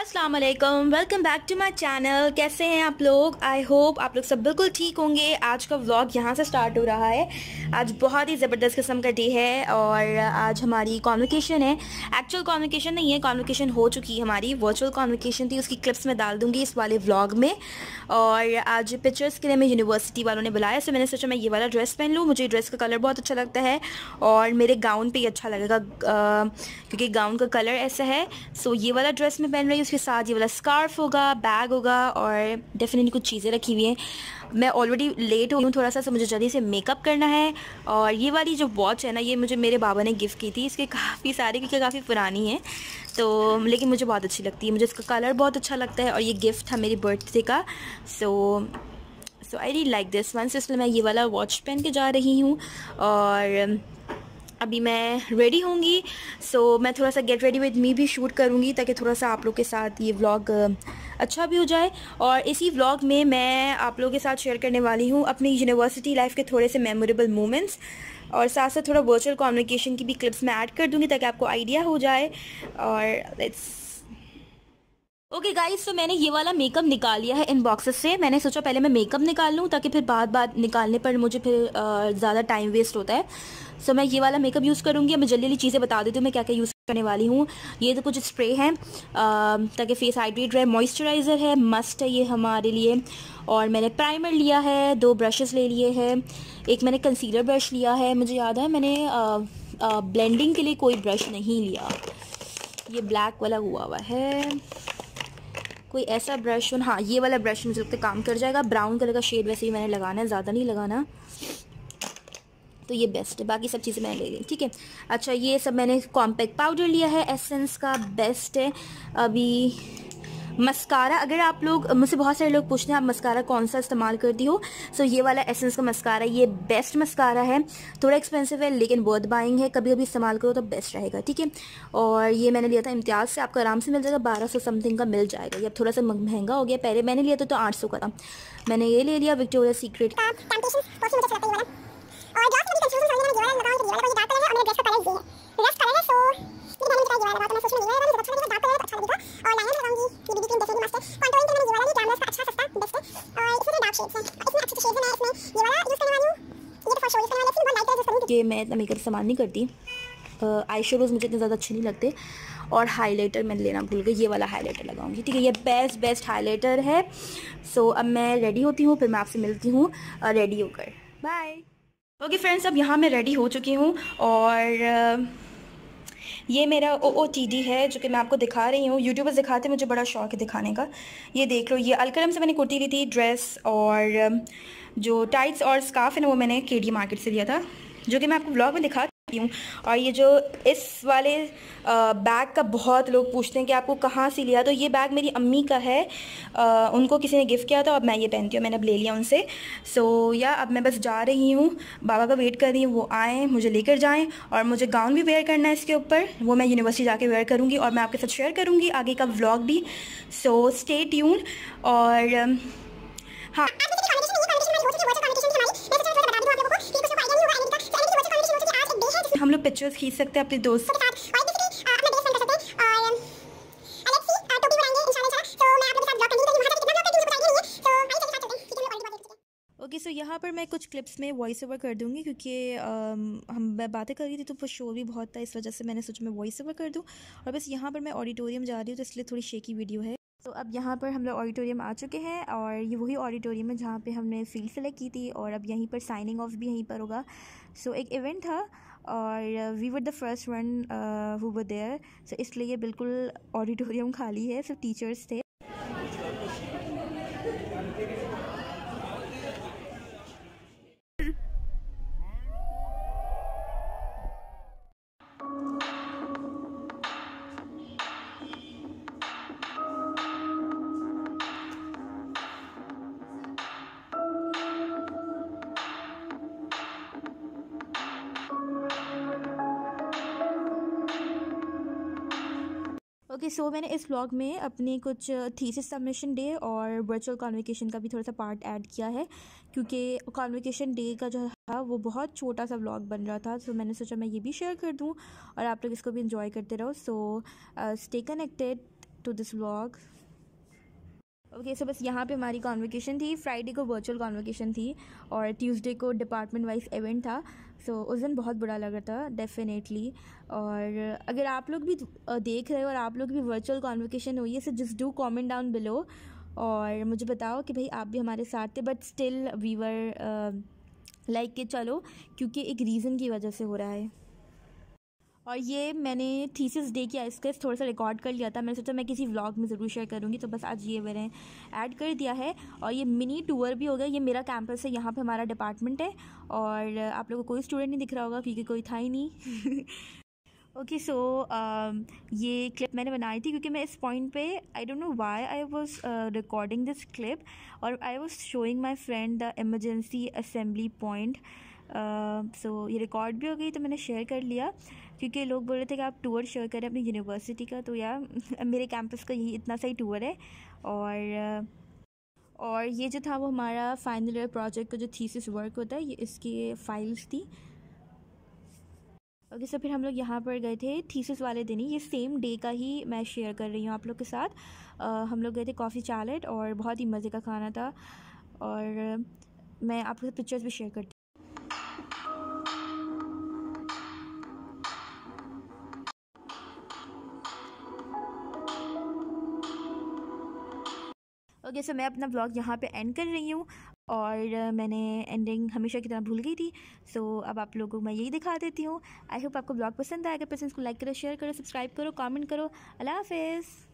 Aslam welcome back to my channel कैसे हैं आप लोग आई होप आप लोग सब बिल्कुल ठीक होंगे आज का व्लॉग यहाँ से स्टार्ट हो रहा है आज बहुत ही ज़बरदस्त किस्म का डे है और आज हमारी कॉन्विकेशन है एक्चुअल कॉन्वकेशन नहीं है कॉन्विकेशन हो चुकी है हमारी वर्चुअल कॉन्वकेशन थी उसकी क्लिप्स मैं डाल दूँगी इस वाले व्लॉग में और आज पिक्चर्स के लिए मैं यूनिवर्सिटी वालों ने बुलाया सो मैंने सोचा मैं ये वाला ड्रेस पहन लूँ मुझे ड्रेस का कलर बहुत अच्छा लगता है और मेरे गाउन पर ही अच्छा लगेगा क्योंकि गाउन का कलर ऐसा है सो ये वाला ड्रेस मैं पहन रही उसके साथ ये वाला स्कार्फ होगा बैग होगा और डेफिनेटली कुछ चीज़ें रखी हुई हैं मैं ऑलरेडी लेट हो गई हूँ थोड़ा सा मुझे जल्दी से मेकअप करना है और ये वाली जो वॉच है ना ये मुझे मेरे बाबा ने गिफ्ट की थी इसके काफ़ी सारे क्योंकि काफ़ी पुरानी है तो लेकिन मुझे बहुत अच्छी लगती है मुझे इसका कलर बहुत अच्छा लगता है और ये गिफ्ट था मेरी बर्थडे का सो सो आई री लाइक दिस वन इसलिए मैं ये वाला वॉच पहन के जा रही हूँ और अभी मैं रेडी होंगी सो so, मैं थोड़ा सा गेट रेडी विद मी भी शूट करूँगी ताकि थोड़ा सा आप लोग के साथ ये व्लॉग अच्छा भी हो जाए और इसी व्लॉग में मैं आप लोगों के साथ शेयर करने वाली हूँ अपनी यूनिवर्सिटी लाइफ के थोड़े से मेमोरेबल मोमेंट्स और साथ साथ थोड़ा वर्चुअल कम्युनिकेशन की भी क्लिप्स मैं ऐड कर दूँगी ताकि आपको आइडिया हो जाए और इट्स ओके okay गाइस तो मैंने ये वाला मेकअप निकाल लिया है इन बॉक्सेस से मैंने सोचा पहले मैं मेकअप निकाल लूँ ताकि फिर बाद बाद निकालने पर मुझे फिर ज़्यादा टाइम वेस्ट होता है सो so, मैं ये वाला मेकअप यूज़ करूँगी मैं जल्दी जल्दी चीज़ें बता देती हूँ मैं क्या क्या यूज़ करने वाली हूँ ये तो कुछ स्प्रे है ताकि फेस हाइड्रेट रहे मॉइस्चराइज़र है मस्ट है ये हमारे लिए और मैंने प्राइमर लिया है दो ब्रशेस ले लिए हैं एक मैंने कंसीलर ब्रश लिया है मुझे याद है मैंने ब्लेंडिंग के लिए कोई ब्रश नहीं लिया ये ब्लैक वाला हुआ हुआ है कोई ऐसा ब्रश हो हाँ ये वाला ब्रश मुझे लगता है काम कर जाएगा ब्राउन कलर का शेड वैसे ही मैंने लगाना है ज़्यादा नहीं लगाना तो ये बेस्ट है बाकी सब चीज़ें मैंने ले ली ठीक है अच्छा ये सब मैंने कॉम्पैक्ट पाउडर लिया है एसेंस का बेस्ट है अभी मस्कारा अगर आप लोग मुझसे बहुत सारे लोग पूछते हैं आप मस्कारा कौन सा इस्तेमाल करती हो सो so, ये वाला एसेंस का मस्कारा ये बेस्ट मस्कारा है थोड़ा एक्सपेंसिव है लेकिन बहुत बाइंग है कभी कभी इस्तेमाल करो तो बेस्ट रहेगा ठीक है और ये मैंने लिया था इम्तियाज़ से आपको आराम से मिल जाएगा बारह सौ समथिंग का मिल जाएगा ये अब थोड़ा सा महंगा हो गया पहले मैंने लिया था तो आठ सौ का था मैंने ये ले लिया विक्टोरिया सीक्रेट कि मैं इतना मेकअप इस्तेमाल नहीं करती आई शेडोज़ मुझे इतने ज़्यादा अच्छे नहीं लगते और हाइलाइटर मैंने लेना भूल गई ये वाला हाइलाइटर लगाऊंगी ठीक है ये बेस्ट बेस्ट हाइलाइटर है सो so, अब मैं रेडी होती हूँ फिर मैं आपसे मिलती हूँ रेडी होकर बाय ओके फ्रेंड्स अब यहाँ मैं रेडी हो चुकी हूँ और ये मेरा ओ ओ टी डी है जो कि मैं आपको दिखा रही हूँ यूट्यूबर्स दिखाते मुझे बड़ा शौक है दिखाने का ये देख लो ये अलकरम से मैंने कुर्ती ली थी ड्रेस और जो टाइट्स और स्काफ है ना वो मैंने के डी मार्केट से लिया था जो कि मैं आपको ब्लॉग में दिखा चुकी हूँ और ये जो इस वाले बैग का बहुत लोग पूछते हैं कि आपको कहाँ से लिया तो ये बैग मेरी अम्मी का है आ, उनको किसी ने गिफ़्ट किया था अब मैं ये पहनती हूँ मैंने अब ले लिया उनसे सो so, या अब मैं बस जा रही हूँ बाबा का वेट कर रही हूँ वो आएँ मुझे लेकर जाएँ और मुझे गाउन भी वेयर करना है इसके ऊपर वो मैं यूनिवर्सिटी जाके वेयर करूँगी और मैं आपके साथ शेयर करूँगी आगे का ब्लॉग भी सो स्टे ट्यून और हाँ हम लोग पिक्चर्स खींच सकते हैं अपने दोस्त ओके सो um, तो तो यहाँ पर मैं कुछ क्लिप्स में वॉइस ओवर कर दूँगी क्योंकि um, हम मैं बातें कर रही थी तो वो शोर भी बहुत था इस वजह से मैंने सोचा मैं वॉइस ओवर कर दूँ और बस यहाँ पर मैं ऑडिटोरियम जा रही हूँ तो इसलिए थोड़ी शेकी वीडियो है तो अब यहाँ पर हम लोग ऑडिटोरियम आ चुके हैं और ये वही ऑडिटोरियम है जहाँ पर हमने फील्ड सेलेक्ट की थी और अब यहीं पर साइनिंग ऑफ भी यहीं पर होगा सो so, एक इवेंट था और we were the first one who were there so इसलिए बिल्कुल ऑडिटोरियम खाली है सिर्फ टीचर्स थे ओके सो मैंने इस व्लॉग में अपने कुछ थीसिस सबमिशन डे और वर्चुअल कॉन्विकेशन का भी थोड़ा सा पार्ट ऐड किया है क्योंकि कॉन्विकेशन डे का जो था वो बहुत छोटा सा व्लॉग बन रहा था सो तो so, मैंने सोचा मैं ये भी शेयर कर दूँ और आप लोग इसको भी इन्जॉय करते रहो so stay connected to this vlog okay so बस यहाँ पे हमारी कॉन्वोकेशन थी फ्राइडे को वर्चुअल कॉन्वोकेशन थी और ट्यूसडे को डिपार्टमेंट वाइज इवेंट था सो so, उस दिन बहुत बुरा लगा था डेफिनेटली और अगर आप लोग भी देख रहे हो और आप लोग भी वर्चुअल कॉन्वर्केशन हुई है so just do comment down below और मुझे बताओ कि भाई आप भी हमारे साथ थे बट स्टिल वीवर लाइक के चलो क्योंकि एक रीज़न की वजह से हो रहा है और ये मैंने थीसिस डे की आइस क्रेस थोड़ा सा रिकॉर्ड कर लिया था मैंने सोचा मैं किसी व्लॉग में ज़रूर शेयर करूँगी तो बस आज ये मैंने ऐड कर दिया है और ये मिनी टूर भी हो गया ये मेरा कैंपस है यहाँ पे हमारा डिपार्टमेंट है और आप लोगों को कोई स्टूडेंट नहीं दिख रहा होगा क्योंकि कोई था ही नहीं ओके सो um, ये क्लिप मैंने बनाई थी क्योंकि मैं इस पॉइंट पे I don't know why I was recording this clip और I was showing my friend the emergency assembly point so ये रिकॉर्ड भी हो गई तो मैंने शेयर कर लिया क्योंकि लोग बोल रहे थे कि आप टूर शेयर करें अपनी यूनिवर्सिटी का तो या मेरे कैंपस का यही इतना सही टूर है और और ये जो था वो हमारा फाइनल ईयर प्रोजेक्ट का जो थीसिस वर्क होता है ये इसकी फाइल्स थी ओके okay, so फिर हम लोग यहाँ पर गए थे थीसिस वाले दिन ही ये सेम डे का ही मैं शेयर कर रही हूँ आप लोग के साथ आ, हम लोग गए थे कॉफ़ी चालेट और बहुत ही मज़े का खाना था और मैं आपके साथ पिक्चर्स भी शेयर करती ओके सो मैं अपना ब्लॉग यहाँ पे एंड कर रही हूँ और मैंने एंडिंग हमेशा की तरह भूल गई थी सो so, अब आप लोगों को मैं यही दिखा देती हूँ आई होप आपको ब्लॉग पसंद आएगा पसंद इसको लाइक करो शेयर करो सब्सक्राइब करो कमेंट करो अल्लाह हाफिज़